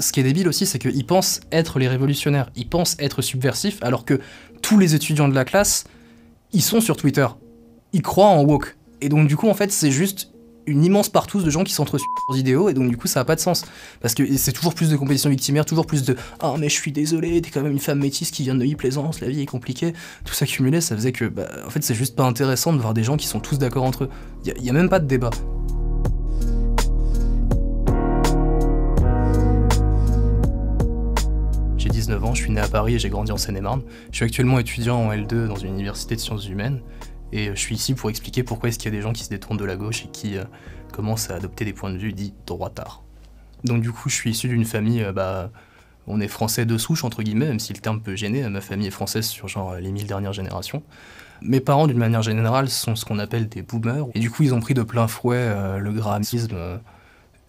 ce qui est débile aussi, c'est qu'ils pensent être les révolutionnaires, ils pensent être subversifs, alors que tous les étudiants de la classe, ils sont sur Twitter. Ils croient en woke. Et donc, du coup, en fait, c'est juste une immense partouze de gens qui s'entresuent leurs vidéos et donc, du coup, ça n'a pas de sens. Parce que c'est toujours plus de compétition victimaire, toujours plus de Ah, mais je suis désolé, t'es quand même une femme métisse qui vient de Neuilly-Plaisance, la vie est compliquée. Tout ça ça faisait que, bah, en fait, c'est juste pas intéressant de voir des gens qui sont tous d'accord entre eux. Il n'y a même pas de débat. je suis né à Paris et j'ai grandi en Seine-et-Marne. Je suis actuellement étudiant en L2 dans une université de sciences humaines et euh, je suis ici pour expliquer pourquoi est-ce qu'il y a des gens qui se détournent de la gauche et qui euh, commencent à adopter des points de vue dits droitards. Donc du coup, je suis issu d'une famille, euh, bah, on est français de souche entre guillemets, même si le terme peut gêner. Ma famille est française sur genre les mille dernières générations. Mes parents, d'une manière générale, sont ce qu'on appelle des boomers. Et du coup, ils ont pris de plein fouet le gramisme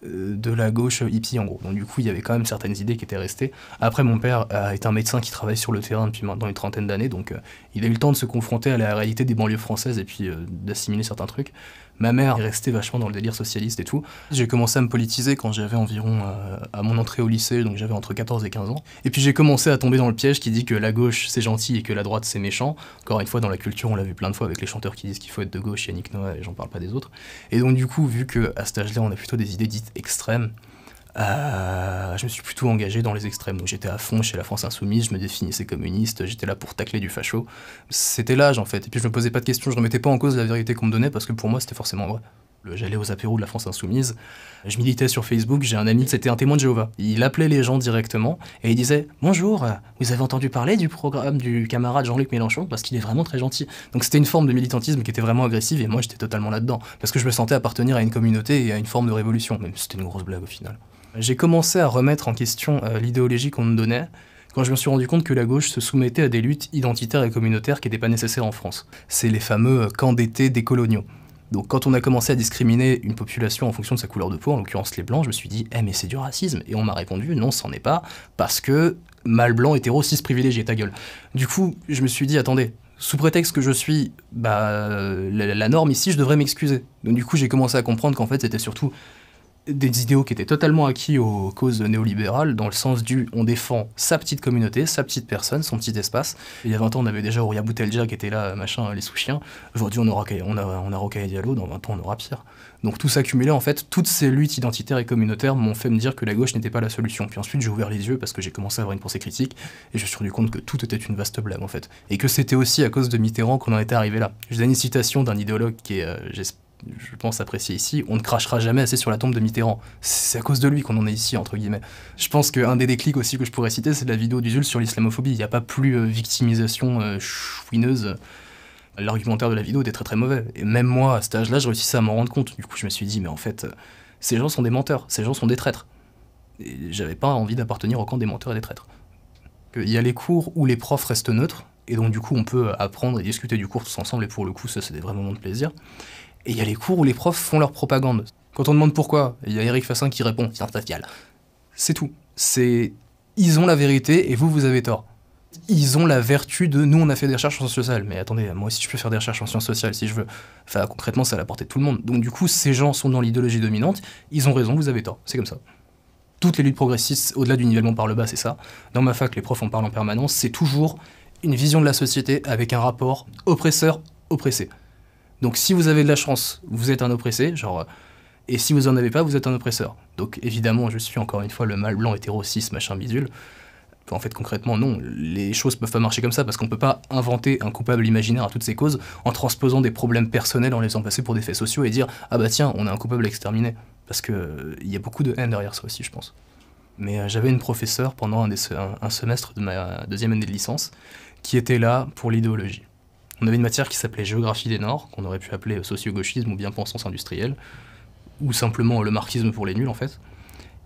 euh, de la gauche hippie en gros. Donc du coup, il y avait quand même certaines idées qui étaient restées. Après, mon père est un médecin qui travaille sur le terrain depuis maintenant une trentaine d'années, donc euh, il a eu le temps de se confronter à la réalité des banlieues françaises et puis euh, d'assimiler certains trucs. Ma mère est restée vachement dans le délire socialiste et tout. J'ai commencé à me politiser quand j'avais environ, à mon entrée au lycée, donc j'avais entre 14 et 15 ans. Et puis j'ai commencé à tomber dans le piège qui dit que la gauche c'est gentil et que la droite c'est méchant. Encore une fois, dans la culture, on l'a vu plein de fois avec les chanteurs qui disent qu'il faut être de gauche, Yannick Noah et j'en parle pas des autres. Et donc du coup, vu que à cet âge-là, on a plutôt des idées extrême, euh, je me suis plutôt engagé dans les extrêmes. Donc j'étais à fond chez la France Insoumise, je me définissais communiste, j'étais là pour tacler du facho. C'était l'âge en fait. Et puis je me posais pas de questions, je remettais pas en cause la vérité qu'on me donnait parce que pour moi c'était forcément vrai. J'allais aux apéros de la France Insoumise, je militais sur Facebook, j'ai un ami, c'était un témoin de Jéhovah. Il appelait les gens directement et il disait Bonjour, vous avez entendu parler du programme du camarade Jean-Luc Mélenchon Parce qu'il est vraiment très gentil. Donc c'était une forme de militantisme qui était vraiment agressive et moi j'étais totalement là-dedans. Parce que je me sentais appartenir à une communauté et à une forme de révolution. Même c'était une grosse blague au final. J'ai commencé à remettre en question euh, l'idéologie qu'on me donnait quand je me suis rendu compte que la gauche se soumettait à des luttes identitaires et communautaires qui n'étaient pas nécessaires en France. C'est les fameux camps d'été coloniaux. Donc quand on a commencé à discriminer une population en fonction de sa couleur de peau, en l'occurrence les blancs, je me suis dit, eh mais c'est du racisme. Et on m'a répondu, non, c'en est pas, parce que mâle blanc, hétéro, cis privilégié, ta gueule. Du coup, je me suis dit, attendez, sous prétexte que je suis bah, la norme ici, je devrais m'excuser. Donc du coup, j'ai commencé à comprendre qu'en fait, c'était surtout des idéaux qui étaient totalement acquis aux causes néolibérales, dans le sens du on défend sa petite communauté, sa petite personne, son petit espace. Il y a 20 ans, on avait déjà Ouria Boutelja qui était là, machin, les sous-chiens. Aujourd'hui, on, aura, on, a, on a Rocaille Diallo, dans 20 ans, on aura pire. Donc tout s'accumulait, en fait, toutes ces luttes identitaires et communautaires m'ont fait me dire que la gauche n'était pas la solution. Puis ensuite, j'ai ouvert les yeux parce que j'ai commencé à avoir une pensée critique et je me suis rendu compte que tout était une vaste blague, en fait. Et que c'était aussi à cause de Mitterrand qu'on en était arrivé là. Je donne une citation d'un idéologue qui est, euh, je pense, apprécier ici, on ne crachera jamais assez sur la tombe de Mitterrand. C'est à cause de lui qu'on en est ici, entre guillemets. Je pense qu'un des déclics aussi que je pourrais citer, c'est la vidéo d'Uzul sur l'islamophobie. Il n'y a pas plus euh, victimisation euh, chouineuse. L'argumentaire de la vidéo était très très mauvais. Et même moi, à cet âge-là, je réussissais à m'en rendre compte. Du coup, je me suis dit, mais en fait, euh, ces gens sont des menteurs, ces gens sont des traîtres. Et j'avais pas envie d'appartenir au camp des menteurs et des traîtres. Il y a les cours où les profs restent neutres, et donc du coup on peut apprendre et discuter du cours tous ensemble, et pour le coup ça c'est des vrais moments de plaisir. Et il y a les cours où les profs font leur propagande. Quand on demande pourquoi, il y a Eric Fassin qui répond c'est un fiale. C'est tout. C'est ils ont la vérité et vous, vous avez tort. Ils ont la vertu de nous, on a fait des recherches en sciences sociales. Mais attendez, moi aussi, je peux faire des recherches en sciences sociales si je veux. Enfin, concrètement, ça à la portée de tout le monde. Donc, du coup, ces gens sont dans l'idéologie dominante. Ils ont raison, vous avez tort. C'est comme ça. Toutes les luttes progressistes, au-delà du nivellement par le bas, c'est ça. Dans ma fac, les profs en parlent en permanence. C'est toujours une vision de la société avec un rapport oppresseur-oppressé. Donc si vous avez de la chance, vous êtes un oppressé, genre, euh, et si vous en avez pas, vous êtes un oppresseur. Donc évidemment, je suis encore une fois le mal blanc hétéro cis machin bidule. En fait, concrètement, non, les choses peuvent pas marcher comme ça parce qu'on peut pas inventer un coupable imaginaire à toutes ces causes en transposant des problèmes personnels en les faisant passer pour des faits sociaux et dire ah bah tiens, on a un coupable exterminé ». Parce qu'il euh, y a beaucoup de haine derrière ça aussi, je pense. Mais euh, j'avais une professeure pendant un semestre de ma deuxième année de licence qui était là pour l'idéologie. On avait une matière qui s'appelait géographie des Nords, qu'on aurait pu appeler euh, socio-gauchisme ou bien pensance industrielle, ou simplement euh, le marxisme pour les nuls en fait.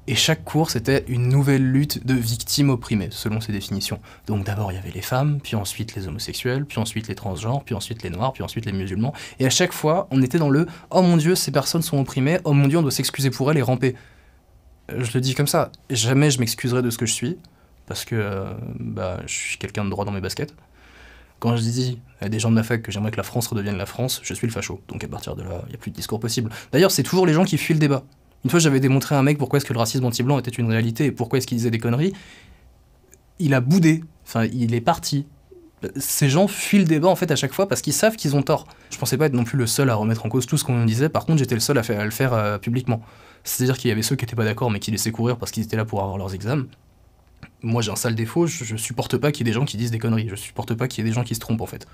Et chaque cours, c'était une nouvelle lutte de victimes opprimées, selon ces définitions. Donc d'abord, il y avait les femmes, puis ensuite les homosexuels, puis ensuite les transgenres, puis ensuite les noirs, puis ensuite les musulmans. Et à chaque fois, on était dans le ⁇ Oh mon Dieu, ces personnes sont opprimées, oh mon Dieu, on doit s'excuser pour elles et ramper ⁇ Je le dis comme ça, jamais je m'excuserai de ce que je suis, parce que euh, bah, je suis quelqu'un de droit dans mes baskets. Quand je dis à des gens de ma fac que j'aimerais que la France redevienne la France, je suis le facho. Donc à partir de là, il n'y a plus de discours possible. D'ailleurs, c'est toujours les gens qui fuient le débat. Une fois, j'avais démontré à un mec pourquoi est-ce que le racisme anti-blanc était une réalité et pourquoi est-ce qu'il disait des conneries. Il a boudé. Enfin, il est parti. Ces gens fuient le débat en fait à chaque fois parce qu'ils savent qu'ils ont tort. Je ne pensais pas être non plus le seul à remettre en cause tout ce qu'on disait, par contre j'étais le seul à, le faire euh, publiquement. C'est-à-dire qu'il y avait ceux qui n'étaient pas d'accord mais qui laissaient courir parce qu'ils étaient là pour avoir leurs examens moi j'ai un sale défaut, je, supporte pas qu'il y ait des gens qui disent des conneries, je supporte pas qu'il y ait des gens qui se trompent en fait.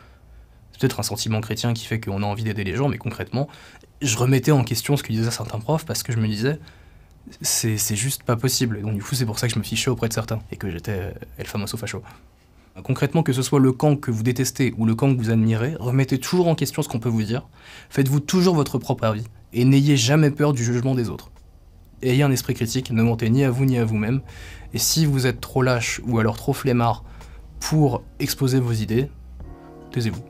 C'est peut-être un sentiment chrétien qui fait qu'on a envie d'aider les gens, mais concrètement, je remettais en question ce que disaient certains profs parce que je me disais, c'est, c'est juste pas possible. Et donc du coup, c'est pour ça que je me fichais auprès de certains et que j'étais euh, El Famoso Facho. Euh, concrètement, que ce soit le camp que vous détestez ou le camp que vous admirez, remettez toujours en question ce qu'on peut vous dire, faites-vous toujours votre propre avis et n'ayez jamais peur du jugement des autres ayez un esprit critique, ne montez ni à vous ni à vous-même. Et si vous êtes trop lâche ou alors trop flemmard pour exposer vos idées, taisez-vous.